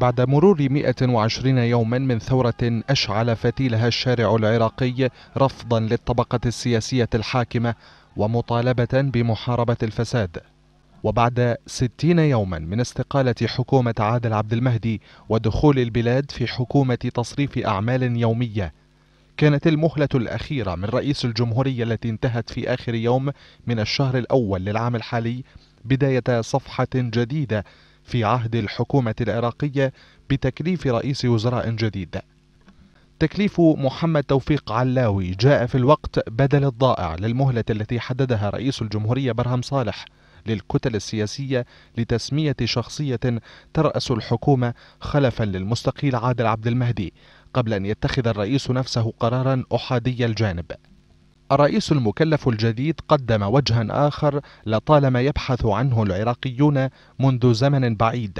بعد مرور 120 يوما من ثورة أشعل فتيلها الشارع العراقي رفضا للطبقة السياسية الحاكمة ومطالبة بمحاربة الفساد وبعد 60 يوما من استقالة حكومة عادل عبد المهدي ودخول البلاد في حكومة تصريف أعمال يومية كانت المهلة الأخيرة من رئيس الجمهورية التي انتهت في آخر يوم من الشهر الأول للعام الحالي بداية صفحة جديدة في عهد الحكومة العراقية بتكليف رئيس وزراء جديد تكليف محمد توفيق علاوي جاء في الوقت بدل الضائع للمهلة التي حددها رئيس الجمهورية برهم صالح للكتل السياسية لتسمية شخصية ترأس الحكومة خلفا للمستقيل عادل عبد المهدي قبل أن يتخذ الرئيس نفسه قرارا أحادي الجانب الرئيس المكلف الجديد قدم وجها آخر لطالما يبحث عنه العراقيون منذ زمن بعيد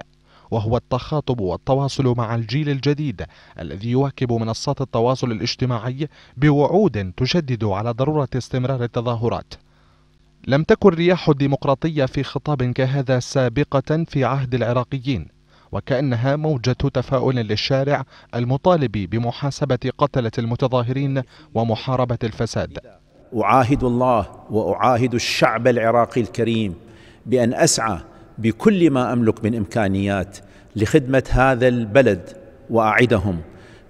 وهو التخاطب والتواصل مع الجيل الجديد الذي يواكب منصات التواصل الاجتماعي بوعود تشدد على ضرورة استمرار التظاهرات لم تكن رياح الديمقراطية في خطاب كهذا سابقة في عهد العراقيين وكأنها موجة تفاؤل للشارع المطالب بمحاسبة قتلة المتظاهرين ومحاربة الفساد أعاهد الله وأعاهد الشعب العراقي الكريم بأن أسعى بكل ما أملك من إمكانيات لخدمة هذا البلد وأعدهم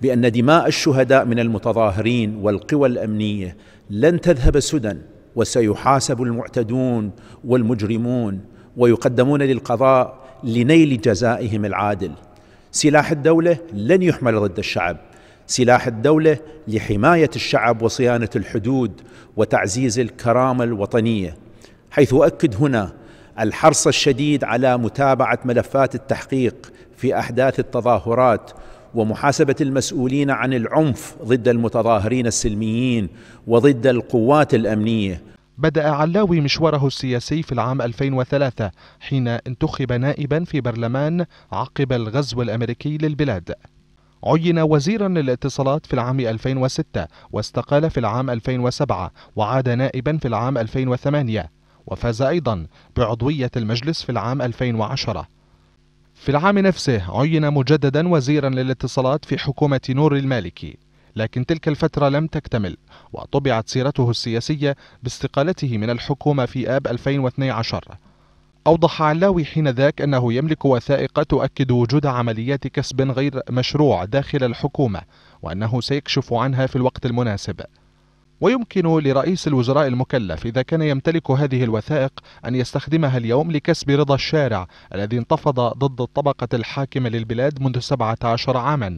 بأن دماء الشهداء من المتظاهرين والقوى الأمنية لن تذهب سدى وسيحاسب المعتدون والمجرمون ويقدمون للقضاء لنيل جزائهم العادل سلاح الدولة لن يحمل ضد الشعب سلاح الدولة لحماية الشعب وصيانة الحدود وتعزيز الكرامة الوطنية حيث أؤكد هنا الحرص الشديد على متابعة ملفات التحقيق في أحداث التظاهرات ومحاسبة المسؤولين عن العنف ضد المتظاهرين السلميين وضد القوات الأمنية بدأ علاوي مشواره السياسي في العام 2003 حين انتخب نائبا في برلمان عقب الغزو الأمريكي للبلاد عين وزيرا للاتصالات في العام 2006 واستقال في العام 2007 وعاد نائبا في العام 2008 وفاز أيضا بعضوية المجلس في العام 2010 في العام نفسه عين مجددا وزيرا للاتصالات في حكومة نور المالكي لكن تلك الفترة لم تكتمل وطبعت سيرته السياسية باستقالته من الحكومة في آب 2012 أوضح علاوي حينذاك أنه يملك وثائق تؤكد وجود عمليات كسب غير مشروع داخل الحكومة وأنه سيكشف عنها في الوقت المناسب ويمكن لرئيس الوزراء المكلف إذا كان يمتلك هذه الوثائق أن يستخدمها اليوم لكسب رضا الشارع الذي انتفض ضد الطبقة الحاكمة للبلاد منذ 17 عاما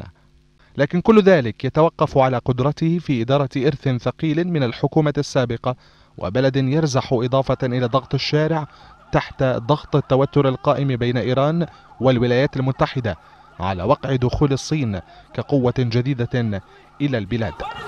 لكن كل ذلك يتوقف على قدرته في إدارة إرث ثقيل من الحكومة السابقة وبلد يرزح إضافة إلى ضغط الشارع تحت ضغط التوتر القائم بين إيران والولايات المتحدة على وقع دخول الصين كقوة جديدة إلى البلاد